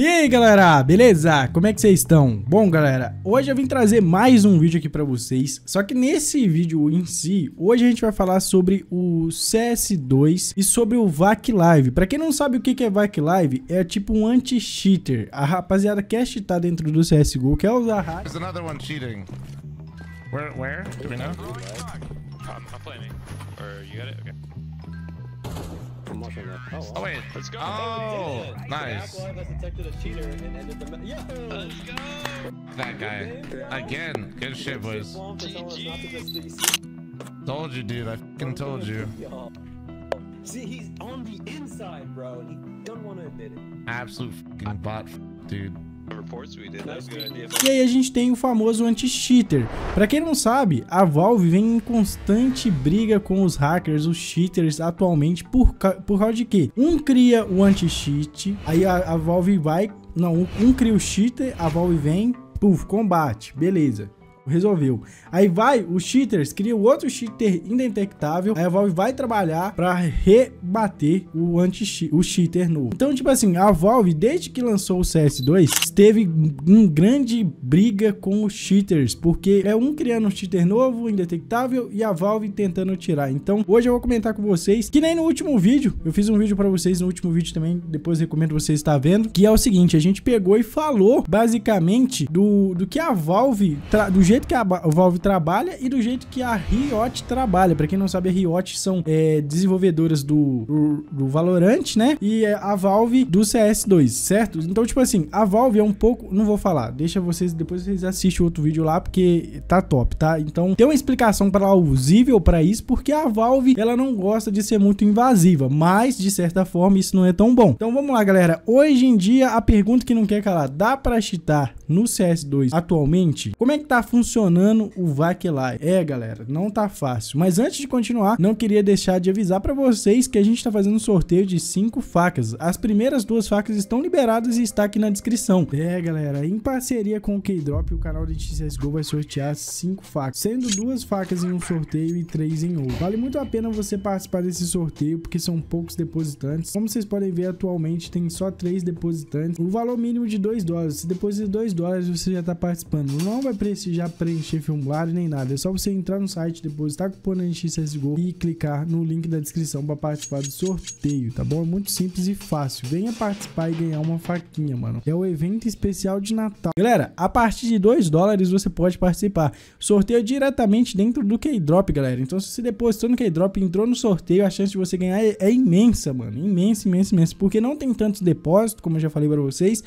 E aí galera, beleza? Como é que vocês estão? Bom galera, hoje eu vim trazer mais um vídeo aqui pra vocês, só que nesse vídeo em si, hoje a gente vai falar sobre o CS2 e sobre o VAC Live. Pra quem não sabe o que é VAC Live, é tipo um anti-cheater, a rapaziada quer cheatar dentro do CSGO, quer usar hack. cheating. Where, where? Do we know? Top, top lane. Or you got it? Okay. I'm watching that. Oh, wow. oh wait, let's go. Oh, oh nice. let's go. That guy again. Good shit, boys. Told you, dude. I fucking told you. See, he's on the inside, bro, and he don't want to admit it. Absolute fucking bot, dude. E aí a gente tem o famoso anti-cheater. Para quem não sabe, a Valve vem em constante briga com os hackers, os cheaters atualmente por, por causa de quê? Um cria o anti-cheat, aí a, a Valve vai, não, um cria o cheater, a Valve vem, puf, combate, beleza resolveu. Aí vai, os cheaters criam outro cheater indetectável, aí a Valve vai trabalhar para rebater o anti o cheater novo. Então, tipo assim, a Valve desde que lançou o CS2, esteve em grande briga com os cheaters, porque é um criando um cheater novo, indetectável e a Valve tentando tirar. Então, hoje eu vou comentar com vocês, que nem no último vídeo, eu fiz um vídeo para vocês no último vídeo também, depois recomendo vocês estar vendo, que é o seguinte, a gente pegou e falou basicamente do, do que a Valve, do jeito que a Valve trabalha e do jeito que a Riot trabalha. Para quem não sabe, a Riot são é, desenvolvedoras do, do, do Valorant, né? E é, a Valve do CS2, certo? Então, tipo assim, a Valve é um pouco... Não vou falar, deixa vocês... Depois vocês assistem outro vídeo lá, porque tá top, tá? Então, tem uma explicação plausível para isso, porque a Valve, ela não gosta de ser muito invasiva, mas, de certa forma, isso não é tão bom. Então, vamos lá, galera. Hoje em dia, a pergunta que não quer calar, dá para chitar no CS2 atualmente? Como é que tá funcionando o Vaquelai? É, galera, não tá fácil. Mas antes de continuar, não queria deixar de avisar para vocês que a gente tá fazendo um sorteio de 5 facas. As primeiras duas facas estão liberadas e está aqui na descrição. É, galera, em parceria com o K-Drop, o canal de CSGO vai sortear 5 facas, sendo duas facas em um sorteio e três em outro. Vale muito a pena você participar desse sorteio, porque são poucos depositantes. Como vocês podem ver, atualmente tem só três depositantes. O valor mínimo de 2 dólares. Se depositar 2 dólares você já está participando. Não vai precisar preencher formulário nem nada. É só você entrar no site, depositar cupom na NXSGO e clicar no link da descrição para participar do sorteio, tá bom? É muito simples e fácil. Venha participar e ganhar uma faquinha, mano. É o evento especial de Natal. Galera, a partir de 2 dólares você pode participar. Sorteio diretamente dentro do Keydrop, galera. Então se você depositou no Keydrop e entrou no sorteio, a chance de você ganhar é, é imensa, mano. Imensa, imensa, imensa. Porque não tem tantos depósitos, como eu já falei para vocês.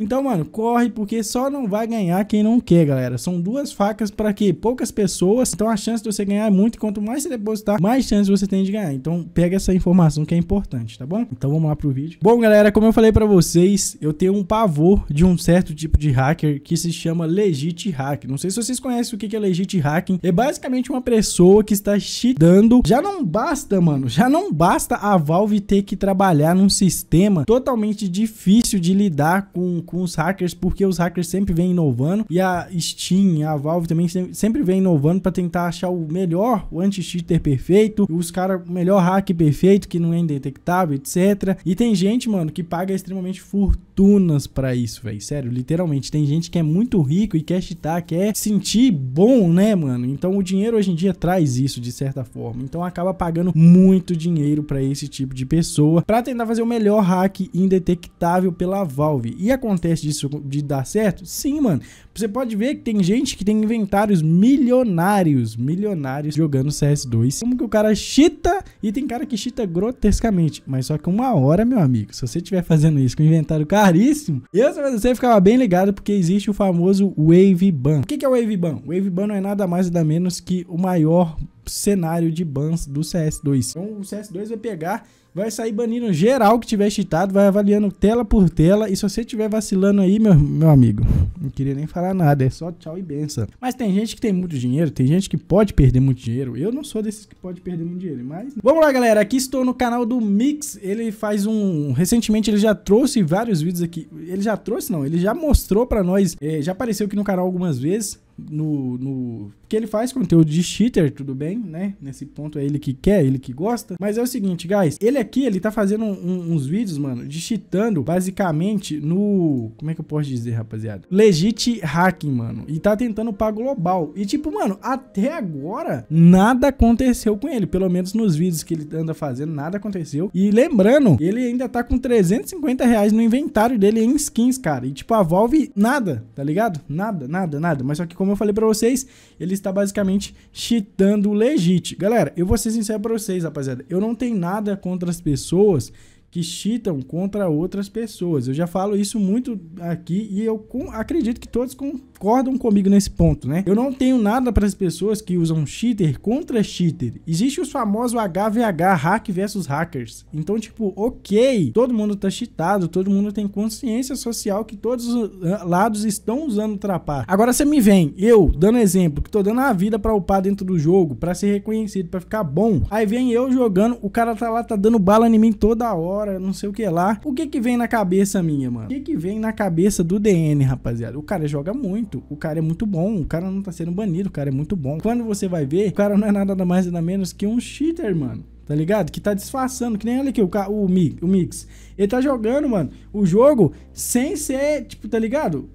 Então, mano, corre, porque só não vai ganhar quem não quer, galera. São duas facas para que poucas pessoas. Então, a chance de você ganhar é muito. Quanto mais você depositar, mais chance você tem de ganhar. Então, pega essa informação que é importante, tá bom? Então, vamos lá pro vídeo. Bom, galera, como eu falei para vocês, eu tenho um pavor de um certo tipo de hacker que se chama Legit Hack. Não sei se vocês conhecem o que é Legit Hacking. É basicamente uma pessoa que está cheatando. Já não basta, mano. Já não basta a Valve ter que trabalhar num sistema totalmente difícil de lidar com com os hackers, porque os hackers sempre vêm inovando e a Steam, a Valve também sempre vem inovando para tentar achar o melhor, o anti-cheater perfeito, os caras, o melhor hack perfeito que não é indetectável, etc. E tem gente, mano, que paga extremamente fortunas para isso, velho. Sério, literalmente. Tem gente que é muito rico e quer cheatar, quer sentir bom, né, mano? Então o dinheiro hoje em dia traz isso de certa forma. Então acaba pagando muito dinheiro para esse tipo de pessoa para tentar fazer o melhor hack indetectável pela Valve. E acontece acontece disso de dar certo? Sim, mano. Você pode ver que tem gente que tem inventários milionários, milionários jogando CS2. Como que o cara chita e tem cara que chita grotescamente. Mas só que uma hora, meu amigo, se você estiver fazendo isso com inventário caríssimo, eu só você ficava bem ligado porque existe o famoso Wave Ban. O que é o Wave Ban? O Wave Ban não é nada mais e nada menos que o maior cenário de bans do CS2. Então o CS2 vai pegar, vai sair banindo geral que tiver cheatado, vai avaliando tela por tela. E se você estiver vacilando aí, meu, meu amigo, não queria nem falar nada, é só tchau e benção. Mas tem gente que tem muito dinheiro, tem gente que pode perder muito dinheiro. Eu não sou desses que pode perder muito dinheiro, mas... Vamos lá, galera, aqui estou no canal do Mix, ele faz um... Recentemente ele já trouxe vários vídeos aqui, ele já trouxe não, ele já mostrou pra nós, é, já apareceu aqui no canal algumas vezes, no, no. Porque ele faz conteúdo de cheater, tudo bem, né? Nesse ponto é ele que quer, ele que gosta. Mas é o seguinte, guys. Ele aqui, ele tá fazendo um, uns vídeos, mano, de cheatando basicamente no. Como é que eu posso dizer, rapaziada? Legit hacking, mano. E tá tentando para global. E tipo, mano, até agora nada aconteceu com ele. Pelo menos nos vídeos que ele anda fazendo, nada aconteceu. E lembrando, ele ainda tá com 350 reais no inventário dele em skins, cara. E tipo, a Valve, nada, tá ligado? Nada, nada, nada. Mas só que como como eu falei para vocês, ele está basicamente cheatando o legit. Galera, eu vou ser sincero para vocês, rapaziada. Eu não tenho nada contra as pessoas que chitam contra outras pessoas. Eu já falo isso muito aqui e eu acredito que todos concordam comigo nesse ponto, né? Eu não tenho nada para as pessoas que usam cheater contra cheater. Existe os famosos HVH, hack versus hackers. Então, tipo, OK, todo mundo tá cheatado, todo mundo tem consciência social que todos os ah, lados estão usando trapar. Agora você me vem, eu dando exemplo, que tô dando a vida para upar dentro do jogo, para ser reconhecido, para ficar bom. Aí vem eu jogando, o cara tá lá tá dando bala em mim toda hora hora, não sei o que lá. O que que vem na cabeça minha, mano? O que que vem na cabeça do DN, rapaziada? O cara joga muito, o cara é muito bom, o cara não tá sendo banido, o cara é muito bom. Quando você vai ver, o cara não é nada mais nada menos que um cheater, mano tá ligado? Que tá disfarçando, que nem olha aqui, o, o, o Mix. Ele tá jogando, mano, o jogo sem ser, tipo, tá ligado?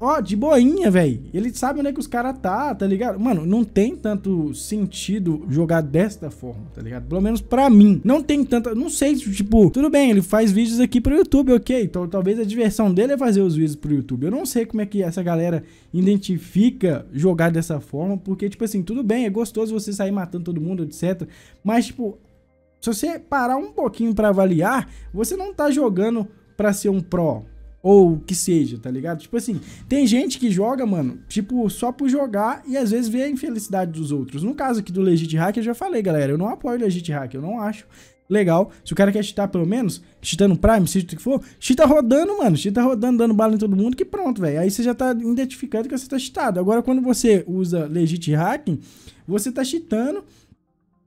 Ó, de boinha, velho. Ele sabe onde é que os caras tá, tá ligado? Mano, não tem tanto sentido jogar desta forma, tá ligado? Pelo menos pra mim. Não tem tanta. Não sei, tipo, tudo bem, ele faz vídeos aqui pro YouTube, ok. Então talvez a diversão dele é fazer os vídeos pro YouTube. Eu não sei como é que essa galera identifica jogar dessa forma, porque, tipo assim, tudo bem, é gostoso você sair matando todo mundo, etc. Mas, tipo, se você parar um pouquinho pra avaliar, você não tá jogando pra ser um pro ou o que seja, tá ligado? Tipo assim, tem gente que joga, mano, tipo, só por jogar e às vezes vê a infelicidade dos outros. No caso aqui do Legit Hack, eu já falei, galera, eu não apoio o Legit Hack, eu não acho legal. Se o cara quer cheatar pelo menos, cheatando Prime, seja o que for, chita rodando, mano. Chita rodando, dando bala em todo mundo, que pronto, velho. Aí você já tá identificando que você tá cheatado. Agora, quando você usa legit hacking, você tá cheatando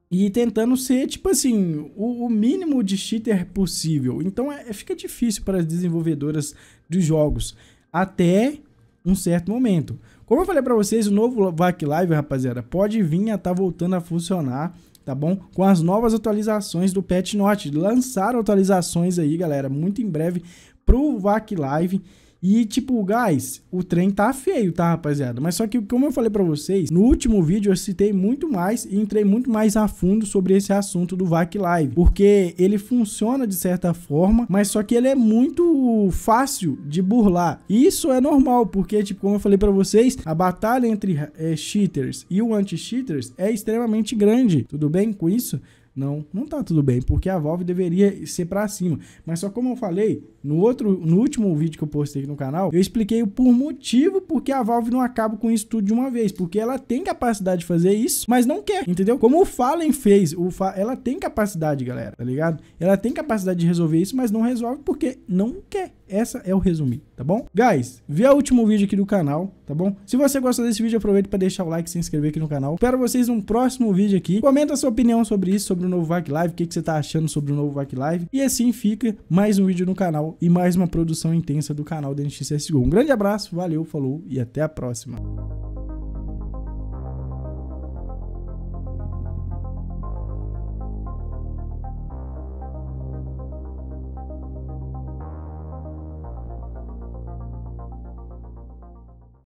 e tentando ser, tipo assim, o, o mínimo de cheater possível. Então é, é, fica difícil para as desenvolvedoras dos jogos até um certo momento. Como eu falei para vocês, o novo VAC Live, rapaziada, pode vir a estar tá voltando a funcionar, tá bom? Com as novas atualizações do Patch Note. Lançaram atualizações aí, galera, muito em breve pro VAC Live. E, tipo, guys, o trem tá feio, tá, rapaziada? Mas só que, como eu falei para vocês, no último vídeo eu citei muito mais e entrei muito mais a fundo sobre esse assunto do VAC Live. Porque ele funciona de certa forma, mas só que ele é muito fácil de burlar. E isso é normal, porque, tipo, como eu falei para vocês, a batalha entre é, cheaters e o anti-cheaters é extremamente grande. Tudo bem com isso? Não, não tá tudo bem, porque a Valve deveria ser para cima. Mas só como eu falei, no outro, no último vídeo que eu postei aqui no canal, eu expliquei o por motivo porque a Valve não acaba com isso tudo de uma vez, porque ela tem capacidade de fazer isso, mas não quer, entendeu? Como o Fallen fez, o Fa ela tem capacidade, galera, tá ligado? Ela tem capacidade de resolver isso, mas não resolve porque não quer. Essa é o resumir, tá bom? Guys, vê o último vídeo aqui do canal, tá bom? Se você gostou desse vídeo, aproveita para deixar o like e se inscrever aqui no canal. Espero vocês num próximo vídeo aqui. Comenta a sua opinião sobre isso, sobre o novo VAC Live, o que, que você tá achando sobre o novo VAC Live. E assim fica mais um vídeo no canal e mais uma produção intensa do canal da NXCSGO. Um grande abraço, valeu, falou e até a próxima.